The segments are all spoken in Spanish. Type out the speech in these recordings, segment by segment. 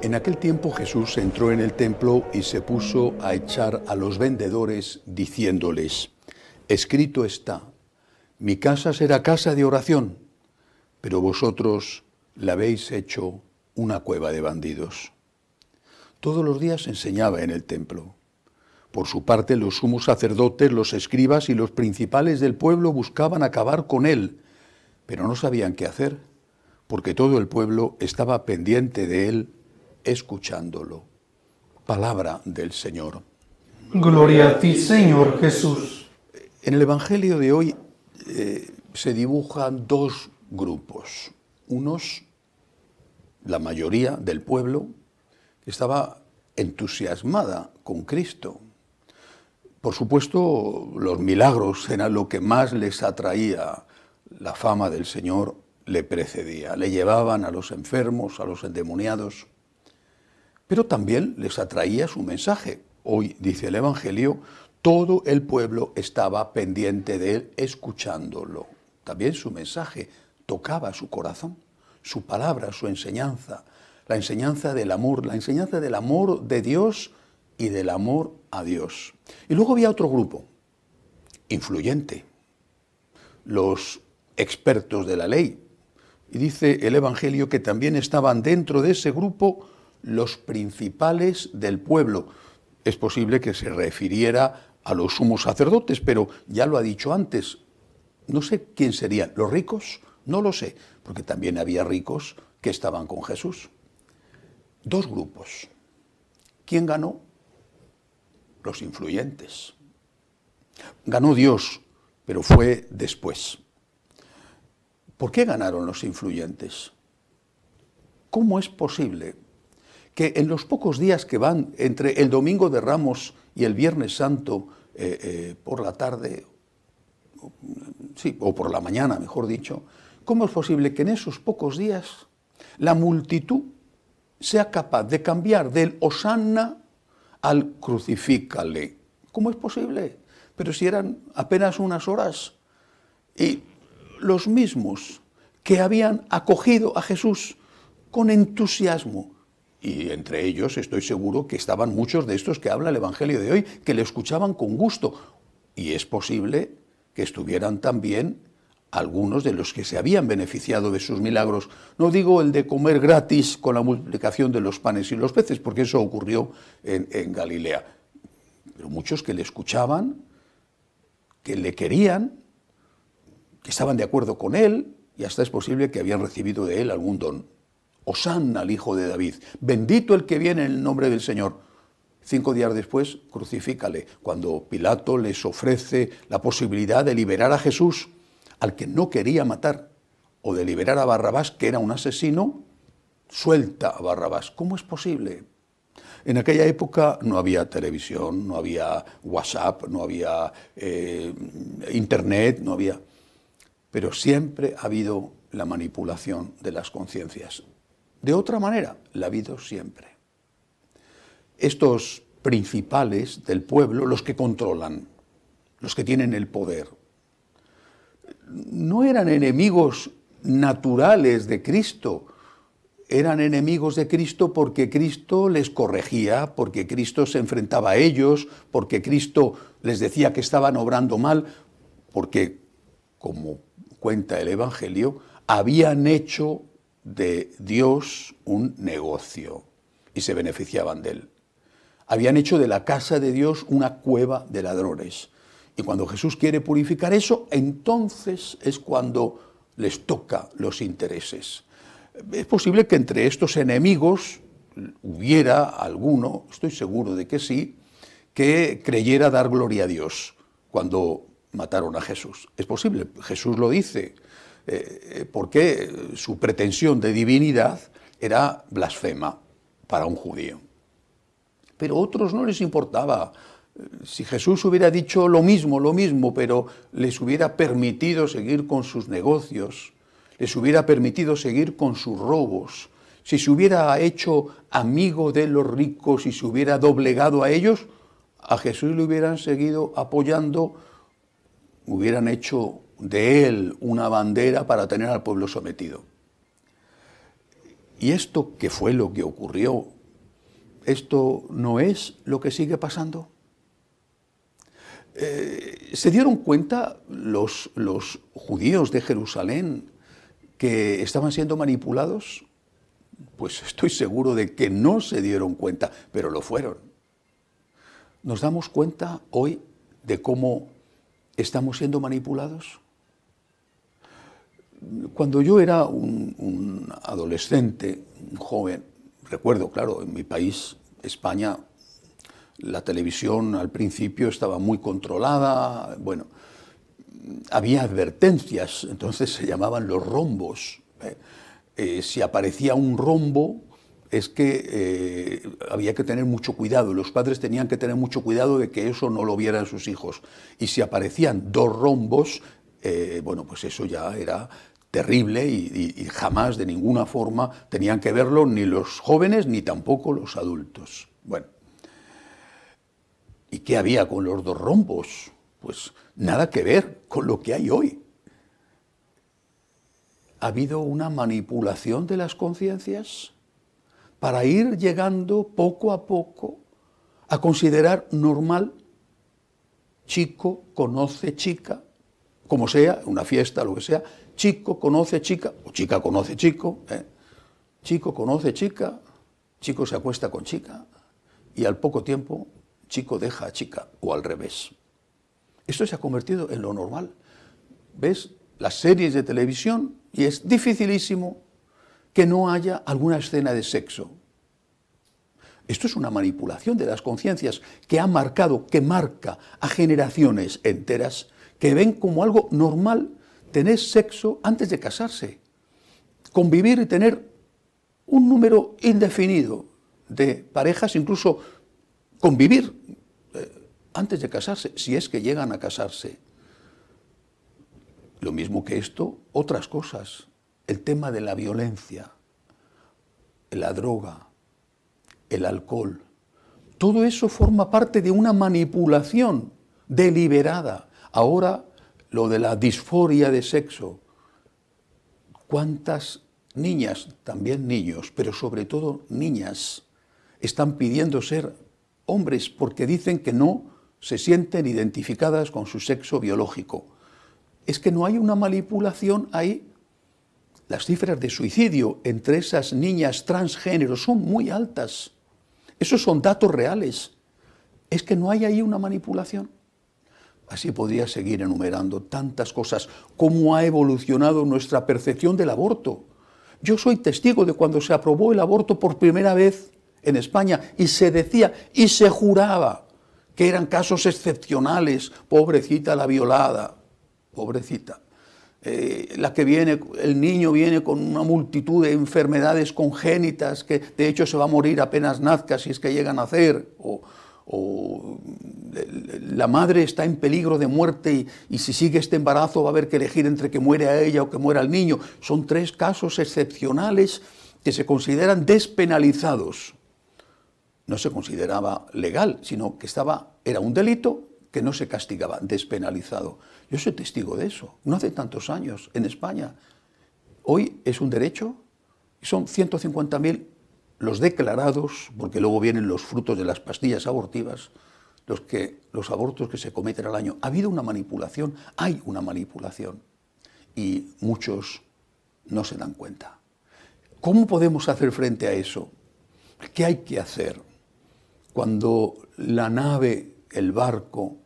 En aquel tiempo Jesús entró en el templo y se puso a echar a los vendedores diciéndoles, escrito está, mi casa será casa de oración, pero vosotros la habéis hecho una cueva de bandidos. Todos los días enseñaba en el templo por su parte, los sumos sacerdotes, los escribas y los principales del pueblo buscaban acabar con él, pero no sabían qué hacer, porque todo el pueblo estaba pendiente de él, escuchándolo. Palabra del Señor. Gloria a ti, Señor Jesús. En el Evangelio de hoy eh, se dibujan dos grupos. Unos, la mayoría del pueblo, estaba entusiasmada con Cristo, por supuesto, los milagros eran lo que más les atraía. La fama del Señor le precedía. Le llevaban a los enfermos, a los endemoniados. Pero también les atraía su mensaje. Hoy, dice el Evangelio, todo el pueblo estaba pendiente de él, escuchándolo. También su mensaje tocaba su corazón, su palabra, su enseñanza, la enseñanza del amor, la enseñanza del amor de Dios y del amor a Dios. Y luego había otro grupo, influyente, los expertos de la ley. Y dice el Evangelio que también estaban dentro de ese grupo los principales del pueblo. Es posible que se refiriera a los sumos sacerdotes, pero ya lo ha dicho antes. No sé quién serían, los ricos, no lo sé, porque también había ricos que estaban con Jesús. Dos grupos. ¿Quién ganó? los influyentes. Ganó Dios, pero fue después. ¿Por qué ganaron los influyentes? ¿Cómo es posible que en los pocos días que van entre el Domingo de Ramos y el Viernes Santo eh, eh, por la tarde, o, sí, o por la mañana, mejor dicho, cómo es posible que en esos pocos días la multitud sea capaz de cambiar del Osanna al crucifícale. ¿Cómo es posible? Pero si eran apenas unas horas y los mismos que habían acogido a Jesús con entusiasmo, y entre ellos estoy seguro que estaban muchos de estos que habla el Evangelio de hoy, que le escuchaban con gusto, y es posible que estuvieran también algunos de los que se habían beneficiado de sus milagros. No digo el de comer gratis con la multiplicación de los panes y los peces, porque eso ocurrió en, Galilea. Pero muchos que le escuchaban, que le querían, que estaban de acuerdo con él, y hasta es posible que habían recibido de él algún don. Osanna al hijo de David, bendito el que viene en el nombre del Señor. Cinco días después, crucifícale, cuando Pilato les ofrece la posibilidad de liberar a Jesús al que no quería matar, o deliberar liberar a Barrabás, que era un asesino, suelta a Barrabás. ¿Cómo es posible? En aquella época no había televisión, no había WhatsApp, no había eh, Internet, no había... Pero siempre ha habido la manipulación de las conciencias. De otra manera, la ha habido siempre. Estos principales del pueblo, los que controlan, los que tienen el poder, no eran enemigos naturales de Cristo, eran enemigos de Cristo porque Cristo les corregía, porque Cristo se enfrentaba a ellos, porque Cristo les decía que estaban obrando mal, porque, como cuenta el Evangelio, habían hecho de Dios un negocio y se beneficiaban de él. Habían hecho de la casa de Dios una cueva de ladrones. Y cuando Jesús quiere purificar eso, entonces es cuando les toca los intereses. Es posible que entre estos enemigos hubiera alguno, estoy seguro de que sí, que creyera dar gloria a Dios cuando mataron a Jesús. Es posible, Jesús lo dice, eh, porque su pretensión de divinidad era blasfema para un judío. Pero a otros no les importaba si Jesús hubiera dicho lo mismo, lo mismo, pero les hubiera permitido seguir con sus negocios, les hubiera permitido seguir con sus robos, si se hubiera hecho amigo de los ricos y se hubiera doblegado a ellos, a Jesús le hubieran seguido apoyando, hubieran hecho de él una bandera para tener al pueblo sometido. Y esto qué fue lo que ocurrió, esto no es lo que sigue pasando. Eh, se dieron cuenta los, judíos de Jerusalén que estaban siendo manipulados. Pues estoy seguro de que no se dieron cuenta, pero lo fueron. ¿Nos damos cuenta hoy de cómo estamos siendo manipulados? Cuando yo era un adolescente, un joven, recuerdo, claro, en mi país, España, la televisión al principio estaba muy controlada, bueno, había advertencias, entonces se llamaban los rombos. ¿eh? Eh, si aparecía un rombo, es que eh, había que tener mucho cuidado, los padres tenían que tener mucho cuidado de que eso no lo vieran sus hijos. Y si aparecían dos rombos, bueno, pues eso ya era terrible y, y, jamás de ninguna forma tenían que verlo ni los jóvenes ni tampoco los adultos. Bueno. ¿Y qué había con los dos rombos? Pues nada que ver con lo que hay hoy. Ha habido una manipulación de las conciencias para ir llegando poco a poco a considerar normal chico conoce chica, como sea, una fiesta, lo que sea, chico conoce chica, o chica conoce chico, ¿eh? chico conoce chica, chico se acuesta con chica, y al poco tiempo chico deja a chica, o al revés. Esto se ha convertido en lo normal. ¿Ves? Las series de televisión, y es dificilísimo que no haya alguna escena de sexo. Esto es una manipulación de las conciencias que ha marcado, que marca a generaciones enteras que ven como algo normal tener sexo antes de casarse, convivir y tener un número indefinido de parejas, incluso convivir eh, antes de casarse, si es que llegan a casarse. Lo mismo que esto, otras cosas. El tema de la violencia, la droga, el alcohol. Todo eso forma parte de una manipulación deliberada. Ahora, lo de la disforia de sexo. ¿Cuántas niñas, también niños, pero sobre todo niñas, están pidiendo ser hombres porque dicen que no se sienten identificadas con su sexo biológico. Es que no hay una manipulación ahí. Las cifras de suicidio entre esas niñas transgénero son muy altas. Esos son datos reales. Es que no hay ahí una manipulación. Así podría seguir enumerando tantas cosas, cómo ha evolucionado nuestra percepción del aborto. Yo soy testigo de cuando se aprobó el aborto por primera vez en España y se decía y se juraba que eran casos excepcionales, pobrecita la violada, pobrecita. Eh, la que viene, el niño viene con una multitud de enfermedades congénitas que de hecho se va a morir apenas nazca si es que llega a nacer, o, la madre está en peligro de muerte y, si sigue este embarazo va a haber que elegir entre que muere a ella o que muera el niño. Son tres casos excepcionales que se consideran despenalizados no se consideraba legal, sino que estaba, era un delito que no se castigaba, despenalizado. Yo soy testigo de eso, no hace tantos años en España. Hoy es un derecho, son 150.000 los declarados, porque luego vienen los frutos de las pastillas abortivas, los, que, los abortos que se cometen al año. Ha habido una manipulación, hay una manipulación, y muchos no se dan cuenta. ¿Cómo podemos hacer frente a eso? ¿Qué hay que hacer? cuando la nave, el barco,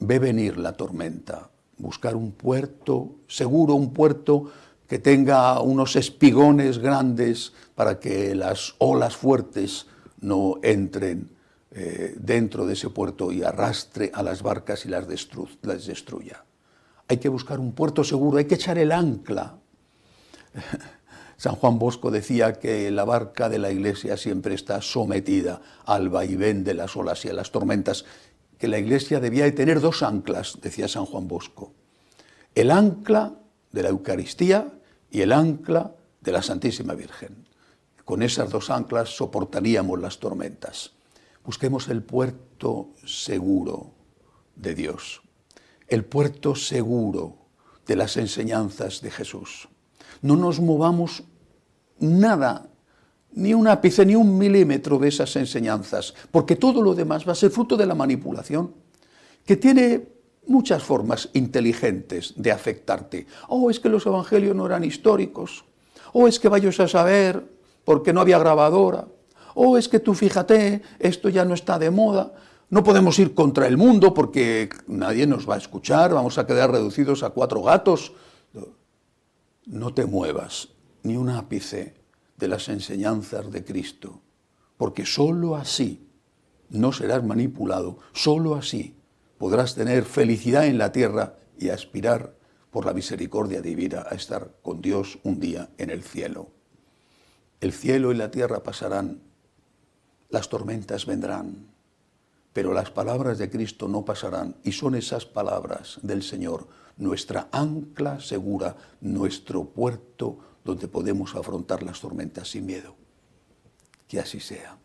ve venir la tormenta, buscar un puerto seguro, un puerto que tenga unos espigones grandes para que las olas fuertes no entren eh, dentro de ese puerto y arrastre a las barcas y las destruya. Hay que buscar un puerto seguro, hay que echar el ancla. San Juan Bosco decía que la barca de la Iglesia siempre está sometida al vaivén de las olas y a las tormentas, que la Iglesia debía de tener dos anclas, decía San Juan Bosco. El ancla de la Eucaristía y el ancla de la Santísima Virgen. Con esas dos anclas soportaríamos las tormentas. Busquemos el puerto seguro de Dios, el puerto seguro de las enseñanzas de Jesús. No nos movamos nada, ni un ápice, ni un milímetro de esas enseñanzas, porque todo lo demás va a ser fruto de la manipulación, que tiene muchas formas inteligentes de afectarte. O es que los evangelios no eran históricos. o es que vayas a saber porque no había grabadora. o es que tú fíjate, esto ya no está de moda. No podemos ir contra el mundo porque nadie nos va a escuchar, vamos a quedar reducidos a cuatro gatos. No te muevas ni un ápice de las enseñanzas de Cristo, porque sólo así no serás manipulado, sólo así podrás tener felicidad en la tierra y aspirar por la misericordia divina a estar con Dios un día en el cielo. El cielo y la tierra pasarán, las tormentas vendrán, pero las palabras de Cristo no pasarán y son esas palabras del Señor, nuestra ancla segura, nuestro puerto donde podemos afrontar las tormentas sin miedo. Que así sea.